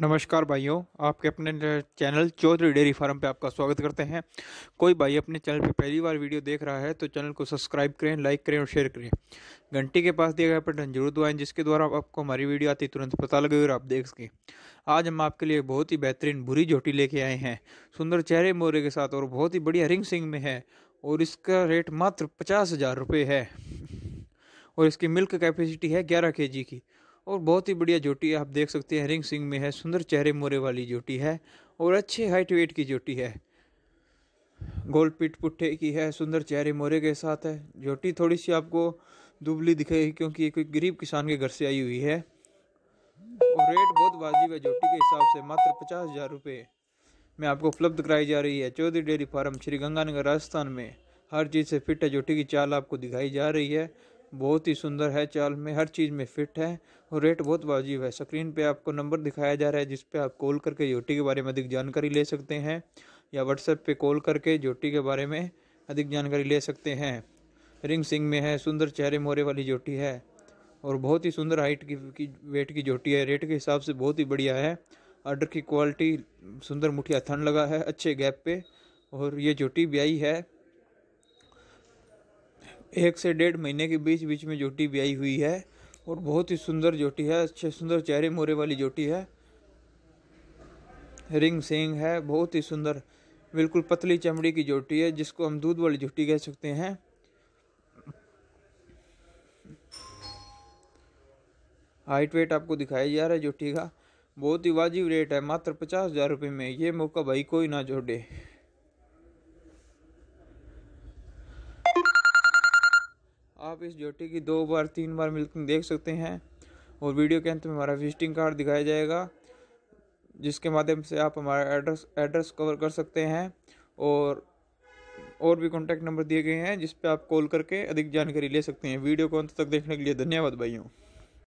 नमस्कार भाइयों आपके अपने चैनल चौधरी डेयरी फार्म पे आपका स्वागत करते हैं कोई भाई अपने चैनल पे पहली बार वीडियो देख रहा है तो चैनल को सब्सक्राइब करें लाइक करें और शेयर करें घंटी के पास दिया गया बटन जरूर दबाएं जिसके द्वारा आपको हमारी वीडियो आती तुरंत पता लगे और आप देख सकें आज हम आपके लिए बहुत ही बेहतरीन भूरी झोटी लेके आए हैं सुंदर चेहरे मोरे के साथ और बहुत ही बढ़िया रिंग सिंग में है और इसका रेट मात्र पचास हज़ार रुपये है और इसकी मिल्क कैपेसिटी है ग्यारह के जी की और बहुत ही बढ़िया जोटी है आप देख सकते हैं हरिंग सिंह में है सुंदर चेहरे मोरे वाली जोटी है और अच्छे हाइट वेट की जोटी है गोल पिट पुट्ठे की है सुंदर चेहरे मोरे के साथ है जोटी थोड़ी सी आपको दुबली दिखेगी क्योंकि ये कोई गरीब किसान के घर से आई हुई है और रेट बहुत वाजिब है जोटी के हिसाब से मात्र पचास हज़ार रुपये में आपको उपलब्ध कराई जा रही है चौधरी डेयरी फार्म श्री गंगानगर राजस्थान में हर चीज़ से फिट है जोटी की चाल आपको दिखाई जा रही है बहुत ही सुंदर है चाल में हर चीज़ में फिट है और रेट बहुत वाजिब है स्क्रीन पे आपको नंबर दिखाया जा रहा है जिस पे आप कॉल करके ज्योटी के बारे में अधिक जानकारी ले सकते हैं या व्हाट्सएप पे कॉल करके ज्योटी के बारे में अधिक जानकारी ले सकते हैं रिंग सिंग में है सुंदर चेहरे मोहरे वाली ज्योटी है और बहुत ही सुंदर हाइट की, की वेट की ज्योटी है रेट के हिसाब से बहुत ही बढ़िया है ऑर्डर की क्वालिटी सुंदर मुठिया थन लगा है अच्छे गैप पर और ये ज्योति ब्याई है एक से डेढ़ महीने के बीच बीच में जोटी ब्याई हुई है और बहुत ही सुंदर जोटी है अच्छे सुंदर चेहरे मोरे वाली जोटी है रिंग सेंग है बहुत ही सुंदर बिल्कुल पतली चमड़ी की जोटी है जिसको हम दूध वाली जोटी कह सकते हैं हाइट वेट आपको दिखाया जा रहा है जोटी का बहुत ही वाजिब रेट है मात्र पचास हज़ार रुपये में ये मौका भाई कोई ना जोड़े आप इस जोटी की दो बार तीन बार मिल्किंग देख सकते हैं और वीडियो के अंत में हमारा विजिटिंग कार्ड दिखाया जाएगा जिसके माध्यम से आप हमारा एड्रेस एड्रेस कवर कर सकते हैं और और भी कॉन्टैक्ट नंबर दिए गए हैं जिस पर आप कॉल करके अधिक जानकारी ले सकते हैं वीडियो को अंत तक देखने के लिए धन्यवाद भाइयों